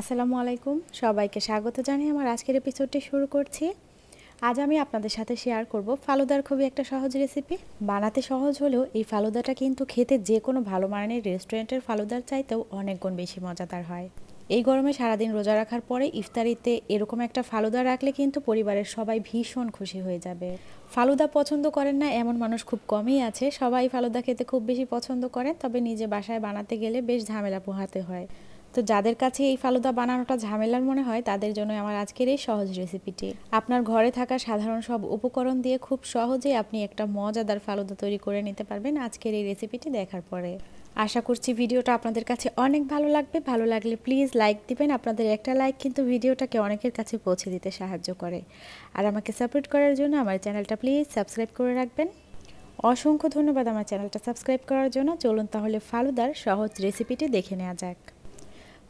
আসসালামু আলাইকুম সবাইকে স্বাগত জানিয়ে আমার আজকের এপিসোডটি শুরু করছি আজ আমি আপনাদের সাথে শেয়ার করব ফালুদার খুবই একটা সহজ রেসিপি বানাতে সহজ হলেও এই ফালুদাটা কিন্তু খেতে যে কোনো ভালো মানের রেস্টুরেন্টের ফালুদার চাইতেও অনেক গুণ বেশি মজাদার হয় এই গরমে সারাদিন রোজা রাখার পরে ইফতারিতে এরকম একটা ফালুদা রাখলে কিন্তু পরিবারের সবাই ভীষণ খুশি হয়ে যাবে ফালুদা পছন্দ করেন না এমন মানুষ খুব কমই আছে সবাই ফালুদা খেতে খুব বেশি পছন্দ করেন তবে নিজে বাসায় বানাতে গেলে বেশ ঝামেলা পোহাতে হয় তো যাদের কাছে এই ফালুদা বানানোটা ঝামেলার মনে হয় তাদের জন্য আমার আজকের এই সহজ রেসিপিটি আপনার ঘরে থাকা সাধারণ সব উপকরণ দিয়ে খুব সহজেই আপনি একটা মজাদার ফালুদা তৈরি করে নিতে পারবেন আজকের এই রেসিপিটি দেখার পরে আশা করছি ভিডিওটা আপনাদের কাছে অনেক ভালো লাগবে ভালো লাগলে প্লিজ লাইক দিবেন আপনাদের একটা লাইক কিন্তু ভিডিওটাকে অনেকের কাছে পৌঁছে দিতে সাহায্য করে আর আমাকে সাপোর্ট করার জন্য আমার চ্যানেলটা প্লিজ সাবস্ক্রাইব করে রাখবেন অসংখ্য ধন্যবাদ আমার চ্যানেলটা সাবস্ক্রাইব করার জন্য চলুন তাহলে ফালুদার সহজ রেসিপিটি দেখে নেওয়া যাক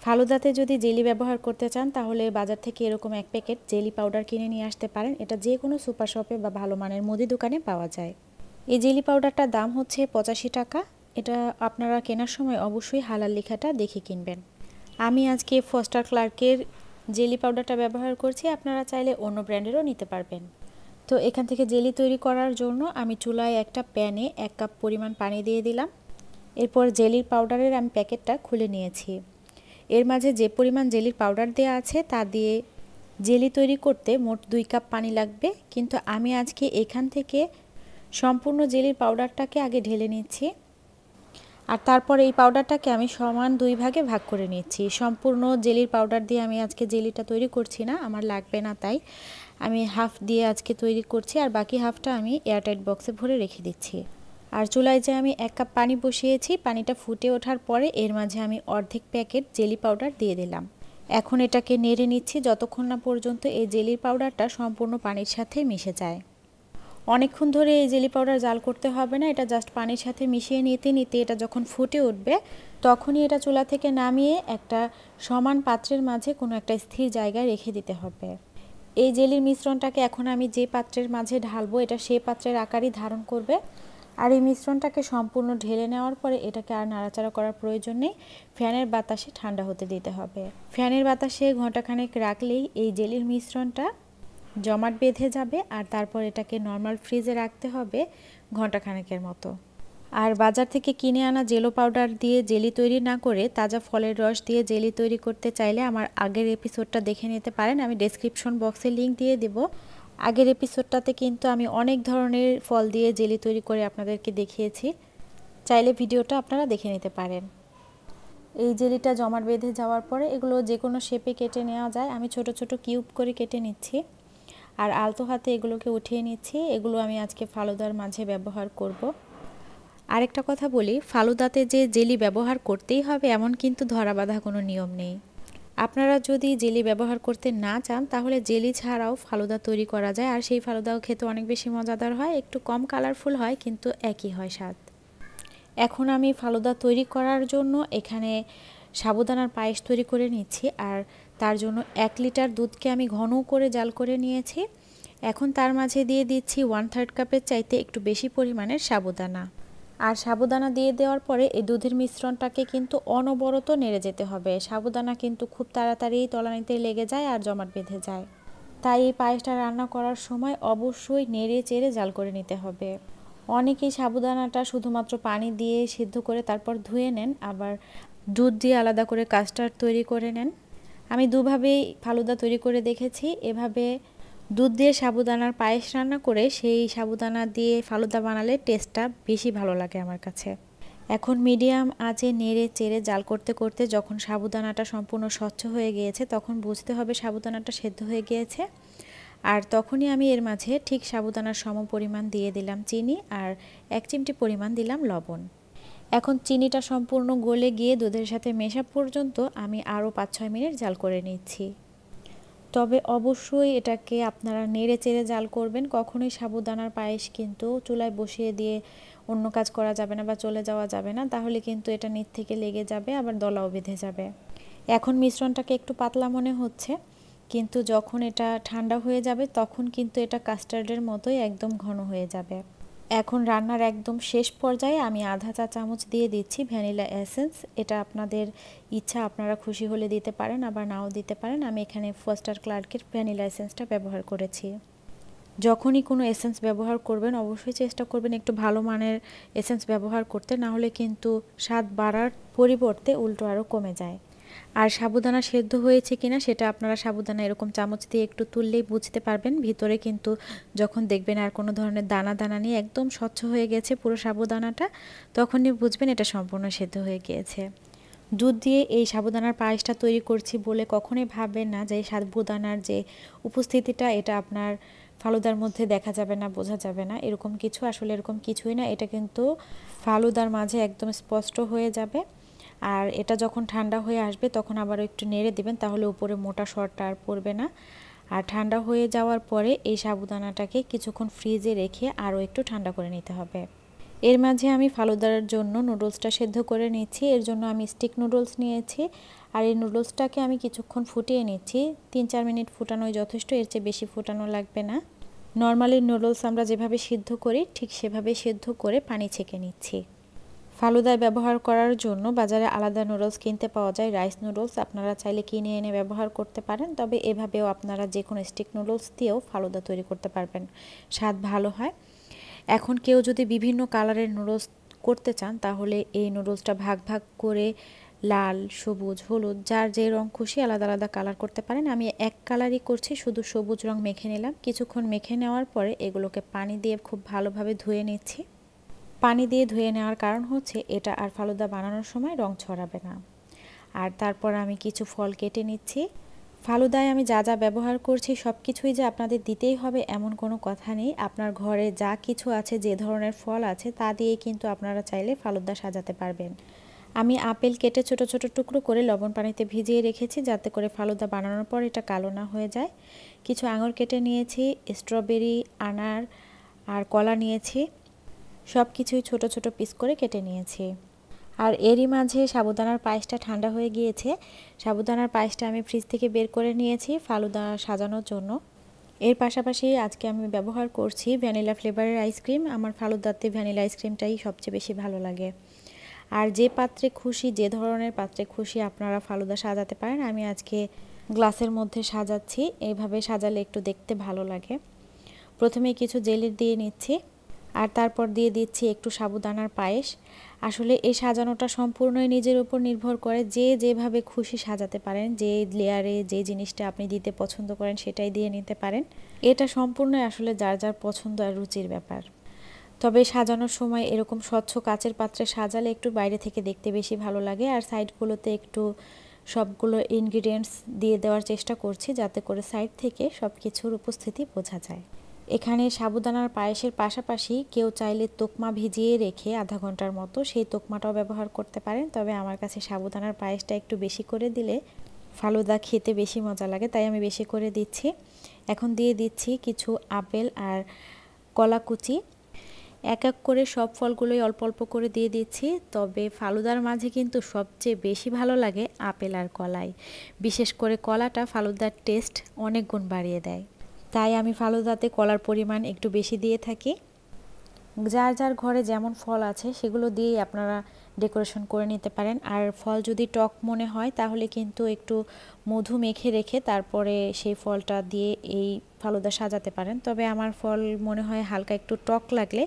ফালুদাতে যদি জেলি ব্যবহার করতে চান তাহলে বাজার থেকে এরকম এক প্যাকেট জেলি পাউডার কিনে নিয়ে আসতে পারেন এটা যে কোনো সুপার শপে বা ভালো মানের মুদি দোকানে পাওয়া যায় এই জেলি পাউডারটার দাম হচ্ছে পঁচাশি টাকা এটা আপনারা কেনার সময় অবশ্যই হালাল লেখাটা দেখে কিনবেন আমি আজকে ফস্টার ক্লার্কের জেলি পাউডারটা ব্যবহার করছি আপনারা চাইলে অন্য ব্র্যান্ডেরও নিতে পারবেন তো এখান থেকে জেলি তৈরি করার জন্য আমি চুলায় একটা প্যানে এক কাপ পরিমাণ পানি দিয়ে দিলাম এরপর জেলির পাউডারের আমি প্যাকেটটা খুলে নিয়েছি এর মাঝে যে পরিমাণ জেলির পাউডার দেওয়া আছে তা দিয়ে জেলি তৈরি করতে মোট দুই কাপ পানি লাগবে কিন্তু আমি আজকে এখান থেকে সম্পূর্ণ জেলির পাউডারটাকে আগে ঢেলে নিচ্ছি আর তারপর এই পাউডারটাকে আমি সমান দুই ভাগে ভাগ করে নিচ্ছি সম্পূর্ণ জেলির পাউডার দিয়ে আমি আজকে জেলিটা তৈরি করছি না আমার লাগবে না তাই আমি হাফ দিয়ে আজকে তৈরি করছি আর বাকি হাফটা আমি এয়ারটাইট বক্সে ভরে রেখে দিচ্ছি আর চুলায় যে আমি এক কাপ পানি বসিয়েছি পানিটা ফুটে ওঠার পরে এর মাঝে আমি অর্ধেক প্যাকেট জেলি পাউডার দিয়ে দিলাম এখন এটাকে নেড়ে নিচ্ছি যতক্ষণ না পর্যন্ত এই জেলির পাউডারটা সম্পূর্ণ পানির সাথে মিশে যায় অনেকক্ষণ ধরে এই জেলি পাউডার জাল করতে হবে না এটা জাস্ট পানির সাথে মিশিয়ে নিতে নিতে এটা যখন ফুটে উঠবে তখনই এটা চুলা থেকে নামিয়ে একটা সমান পাত্রের মাঝে কোনো একটা স্থির জায়গায় রেখে দিতে হবে এই জেলির মিশ্রণটাকে এখন আমি যে পাত্রের মাঝে ঢালবো এটা সেই পাত্রের আকারই ধারণ করবে আর এই মিশ্রণটাকে সম্পূর্ণ ঢেলে নেওয়ার পরে এটাকে আর নাড়াচাড়া করার প্রয়োজন নেই ফ্যানের বাতাসে ঠান্ডা হতে দিতে হবে ফ্যানের বাতাসে ঘন্টাখানেক রাখলেই এই জেলির মিশ্রণটা জমাট বেঁধে যাবে আর তারপর এটাকে নর্মাল ফ্রিজে রাখতে হবে ঘন্টাখানেকের মতো আর বাজার থেকে কিনে আনা জেলো পাউডার দিয়ে জেলি তৈরি না করে তাজা ফলের রস দিয়ে জেলি তৈরি করতে চাইলে আমার আগের এপিসোডটা দেখে নিতে পারেন আমি ডেসক্রিপশন বক্সে লিংক দিয়ে দেবো আগের এপিসোডটাতে কিন্তু আমি অনেক ধরনের ফল দিয়ে জেলি তৈরি করে আপনাদেরকে দেখিয়েছি চাইলে ভিডিওটা আপনারা দেখে নিতে পারেন এই জেলিটা জমাট বেঁধে যাওয়ার পরে এগুলো যে কোনো শেপে কেটে নেওয়া যায় আমি ছোট ছোট কিউব করে কেটে নিচ্ছি আর আলতো হাতে এগুলোকে উঠিয়ে নিচ্ছি এগুলো আমি আজকে ফালুদার মাঝে ব্যবহার করব। আরেকটা কথা বলি ফালুদাতে যে জেলি ব্যবহার করতেই হবে এমন কিন্তু ধরা বাঁধা কোনো নিয়ম নেই আপনারা যদি জেলি ব্যবহার করতে না চান তাহলে জেলি ছাড়াও ফালুদা তৈরি করা যায় আর সেই ফালুদাও খেতে অনেক বেশি মজাদার হয় একটু কম কালারফুল হয় কিন্তু একই হয় স্বাদ এখন আমি ফালুদা তৈরি করার জন্য এখানে সাবুদানার পায়েস তৈরি করে নিচ্ছি আর তার জন্য এক লিটার দুধকে আমি ঘন করে জাল করে নিয়েছি এখন তার মাঝে দিয়ে দিচ্ছি ওয়ান থার্ড কাপের চাইতে একটু বেশি পরিমাণের সাবুদানা আর সাবুদানা দিয়ে দেওয়ার পরে এই দুধের মিশ্রণটাকে কিন্তু অনবরত নেড়ে যেতে হবে সাবুদানা কিন্তু খুব তাড়াতাড়ি তলানিতে লেগে যায় আর জমাট বেঁধে যায় তাই এই পায়েসটা রান্না করার সময় অবশ্যই নেড়ে চেড়ে জাল করে নিতে হবে অনেকেই সাবুদানাটা শুধুমাত্র পানি দিয়ে সিদ্ধ করে তারপর ধুয়ে নেন আবার দুধ দিয়ে আলাদা করে কাস্টার্ড তৈরি করে নেন আমি দুভাবেই ফালুদা তৈরি করে দেখেছি এভাবে দুধ দিয়ে সাবুদানার পায়েস রান্না করে সেই সাবুদানা দিয়ে ফালুদা বানালে টেস্টটা বেশি ভালো লাগে আমার কাছে এখন মিডিয়াম আঁচে নেড়ে চেড়ে জাল করতে করতে যখন সাবুদানাটা সম্পূর্ণ স্বচ্ছ হয়ে গিয়েছে তখন বুঝতে হবে সাবুদানাটা সেদ্ধ হয়ে গিয়েছে আর তখনই আমি এর মাঝে ঠিক সাবুদানার সম পরিমাণ দিয়ে দিলাম চিনি আর এক চিমটি পরিমাণ দিলাম লবণ এখন চিনিটা সম্পূর্ণ গলে গিয়ে দুধের সাথে মেশা পর্যন্ত আমি আরও পাঁচ ছয় মিনিট জাল করে নিচ্ছি তবে অবশ্যই এটাকে আপনারা নেড়ে চেড়ে জাল করবেন কখনোই সাবুদানার পায়েস কিন্তু চুলায় বসিয়ে দিয়ে অন্য কাজ করা যাবে না বা চলে যাওয়া যাবে না তাহলে কিন্তু এটা নিচ থেকে লেগে যাবে আবার দলাও বেঁধে যাবে এখন মিশ্রণটাকে একটু পাতলা মনে হচ্ছে কিন্তু যখন এটা ঠান্ডা হয়ে যাবে তখন কিন্তু এটা কাস্টার্ডের মতোই একদম ঘন হয়ে যাবে এখন রান্নার একদম শেষ পর্যায়ে আমি আধা চা চামচ দিয়ে দিচ্ছি ভ্যানিলা এসেন্স এটা আপনাদের ইচ্ছা আপনারা খুশি হলে দিতে পারেন আবার নাও দিতে পারেন আমি এখানে ফার্স্টার ক্লার্কের ভ্যানিলা এসেন্সটা ব্যবহার করেছি যখনই কোনো এসেন্স ব্যবহার করবেন অবশ্যই চেষ্টা করবেন একটু ভালো মানের এসেন্স ব্যবহার করতে না হলে কিন্তু স্বাদ বাড়ার পরিবর্তে উল্টো আরও কমে যায় আর সাবুদানা সেদ্ধ হয়েছে কিনা সেটা আপনারা সাবুদানা এরকম চামচ দিয়ে একটু তুললেই বুঝতে পারবেন ভিতরে কিন্তু যখন দেখবেন আর কোনো ধরনের দানা দানা নিয়ে একদম স্বচ্ছ হয়ে গেছে পুরো সাবুদানাটা তখনই বুঝবেন এটা সম্পূর্ণ সেদ্ধ হয়ে গিয়েছে দুধ দিয়ে এই সাবুদানার পায়েসটা তৈরি করছি বলে কখনোই ভাববেন না যে সাবুদানার যে উপস্থিতিটা এটা আপনার ফালুদার মধ্যে দেখা যাবে না বোঝা যাবে না এরকম কিছু আসলে এরকম কিছুই না এটা কিন্তু ফালুদার মাঝে একদম স্পষ্ট হয়ে যাবে আর এটা যখন ঠান্ডা হয়ে আসবে তখন আবার একটু নেড়ে দেবেন তাহলে উপরে মোটা শরটা আর পড়বে না আর ঠান্ডা হয়ে যাওয়ার পরে এই সাবুদানাটাকে কিছুক্ষণ ফ্রিজে রেখে আরও একটু ঠান্ডা করে নিতে হবে এর মাঝে আমি ফালুদার জন্য নুডলসটা সেদ্ধ করে নিচ্ছি এর জন্য আমি স্টিক নুডলস নিয়েছি আর এই নুডলসটাকে আমি কিছুক্ষণ ফুটিয়ে নিচ্ছি তিন চার মিনিট ফুটানোই যথেষ্ট এর চেয়ে বেশি ফুটানো লাগবে না নর্মালি নুডলস আমরা যেভাবে সিদ্ধ করি ঠিক সেভাবে সেদ্ধ করে পানি ছেঁকে নিচ্ছি ফালুদায় ব্যবহার করার জন্য বাজারে আলাদা নুডলস কিনতে পাওয়া যায় রাইস নুডলস আপনারা চাইলে কিনে এনে ব্যবহার করতে পারেন তবে এভাবেও আপনারা যে কোনো স্টিক নুডলস দিয়েও ফালুদা তৈরি করতে পারবেন স্বাদ ভালো হয় এখন কেউ যদি বিভিন্ন কালারের নুডলস করতে চান তাহলে এই নুডলসটা ভাগ ভাগ করে লাল সবুজ হলুদ যার যে রং খুশি আলাদা আলাদা কালার করতে পারেন আমি এক কালারই করছি শুধু সবুজ রং মেখে নিলাম কিছুক্ষণ মেখে নেওয়ার পরে এগুলোকে পানি দিয়ে খুব ভালোভাবে ধুয়ে নিচ্ছি পানি দিয়ে ধুয়ে নেওয়ার কারণ হচ্ছে এটা আর ফালুদা বানানোর সময় রং ছড়াবে না আর তারপর আমি কিছু ফল কেটে নিচ্ছি ফালুদায় আমি যা যা ব্যবহার করছি সব কিছুই যে আপনাদের দিতেই হবে এমন কোনো কথা নেই আপনার ঘরে যা কিছু আছে যে ধরনের ফল আছে তা দিয়ে কিন্তু আপনারা চাইলে ফালুদা সাজাতে পারবেন আমি আপেল কেটে ছোট ছোট টুকরো করে লবণ পানিতে ভিজিয়ে রেখেছি যাতে করে ফালুদা বানানোর পর এটা কালো না হয়ে যায় কিছু আঙুর কেটে নিয়েছি স্ট্রবেরি আনার আর কলা নিয়েছি সব কিছুই ছোটো ছোটো পিস করে কেটে নিয়েছি আর এরই মাঝে সাবুদানার পায়েসটা ঠান্ডা হয়ে গিয়েছে সাবুদানার পায়েসটা আমি ফ্রিজ থেকে বের করে নিয়েছি ফালুদা সাজানোর জন্য এর পাশাপাশি আজকে আমি ব্যবহার করছি ভ্যানিলা ফ্লেভারের আইসক্রিম আমার ফালুদাতে ভ্যানিলা আইসক্রিমটাই সবচেয়ে বেশি ভালো লাগে আর যে পাত্রে খুশি যে ধরনের পাত্রে খুশি আপনারা ফালুদা সাজাতে পারেন আমি আজকে গ্লাসের মধ্যে সাজাচ্ছি এইভাবে সাজালে একটু দেখতে ভালো লাগে প্রথমে কিছু জেলি দিয়ে নিচ্ছি আর তারপর দিয়ে দিচ্ছি একটু সাবুদানার পায়েস আসলে এই সাজানোটা সম্পূর্ণই নিজের উপর নির্ভর করে যে যেভাবে খুশি সাজাতে পারেন যে লেয়ারে যে জিনিসটা আপনি দিতে পছন্দ করেন সেটাই দিয়ে নিতে পারেন এটা সম্পূর্ণই আসলে যার যার পছন্দ আর রুচির ব্যাপার তবে সাজানোর সময় এরকম স্বচ্ছ কাচের পাত্রে সাজালে একটু বাইরে থেকে দেখতে বেশি ভালো লাগে আর সাইডগুলোতে একটু সবগুলো ইনগ্রিডিয়েন্টস দিয়ে দেওয়ার চেষ্টা করছি যাতে করে সাইড থেকে সব কিছুর উপস্থিতি বোঝা যায় এখানে সাবুদানার পায়েসের পাশাপাশি কেউ চাইলে তোকমা ভিজিয়ে রেখে আধা ঘন্টার মতো সেই তোকমাটাও ব্যবহার করতে পারেন তবে আমার কাছে সাবুদানার পায়েসটা একটু বেশি করে দিলে ফালুদা খেতে বেশি মজা লাগে তাই আমি বেশি করে দিচ্ছি এখন দিয়ে দিচ্ছি কিছু আপেল আর কলা কুচি এক এক করে সব ফলগুলোই অল্প অল্প করে দিয়ে দিচ্ছি তবে ফালুদার মাঝে কিন্তু সবচেয়ে বেশি ভালো লাগে আপেল আর কলাই বিশেষ করে কলাটা ফালুদার টেস্ট অনেক গুণ বাড়িয়ে দেয় তাই আমি ফালুদাতে কলার পরিমাণ একটু বেশি দিয়ে থাকি যার যার ঘরে যেমন ফল আছে সেগুলো দিয়েই আপনারা ডেকোরেশন করে নিতে পারেন আর ফল যদি টক মনে হয় তাহলে কিন্তু একটু মধু মেখে রেখে তারপরে সেই ফলটা দিয়ে এই ফালুদা সাজাতে পারেন তবে আমার ফল মনে হয় হালকা একটু টক লাগলে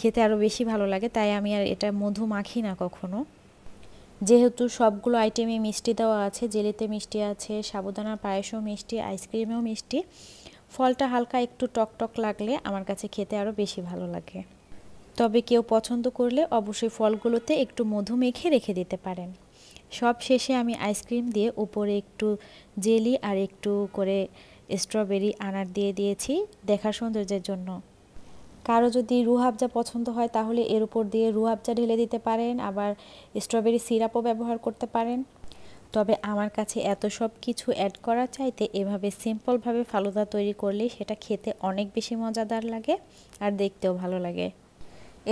খেতে আরও বেশি ভালো লাগে তাই আমি আর এটা মধু মাখি না কখনো যেহেতু সবগুলো আইটেমে মিষ্টি দেওয়া আছে জেলেতে মিষ্টি আছে সাবুদানা পায়েসও মিষ্টি আইসক্রিমেও মিষ্টি ফলটা হালকা একটু টকটক লাগলে আমার কাছে খেতে আরও বেশি ভালো লাগে তবে কেউ পছন্দ করলে অবশ্যই ফলগুলোতে একটু মধু মেখে রেখে দিতে পারেন সব শেষে আমি আইসক্রিম দিয়ে উপরে একটু জেলি আর একটু করে স্ট্রবেরি আনার দিয়ে দিয়েছি দেখার সৌন্দর্যের জন্য কারো যদি রুহাবজা পছন্দ হয় তাহলে এর উপর দিয়ে রুহাবজা ঢেলে দিতে পারেন আবার স্ট্রবেরি সিরাপও ব্যবহার করতে পারেন তবে আমার কাছে এত সব কিছু অ্যাড করা চাইতে এভাবে সিম্পলভাবে ফালুদা তৈরি করলে সেটা খেতে অনেক বেশি মজাদার লাগে আর দেখতেও ভালো লাগে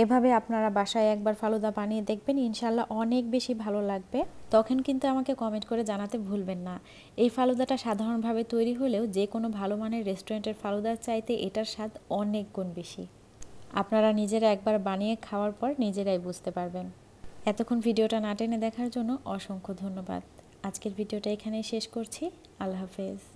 এভাবে আপনারা বাসায় একবার ফালুদা বানিয়ে দেখবেন ইনশাল্লাহ অনেক বেশি ভালো লাগবে তখন কিন্তু আমাকে কমেন্ট করে জানাতে ভুলবেন না এই ফালুদাটা সাধারণভাবে তৈরি হলেও যে কোনো ভালো মানের রেস্টুরেন্টের ফালুদার চাইতে এটার স্বাদ অনেক গুণ বেশি আপনারা নিজেরা একবার বানিয়ে খাওয়ার পর নিজেরাই বুঝতে পারবেন এতক্ষণ ভিডিওটা না টেনে দেখার জন্য অসংখ্য ধন্যবাদ আজকের ভিডিওটা এখানেই শেষ করছি আল্লাহ হাফেজ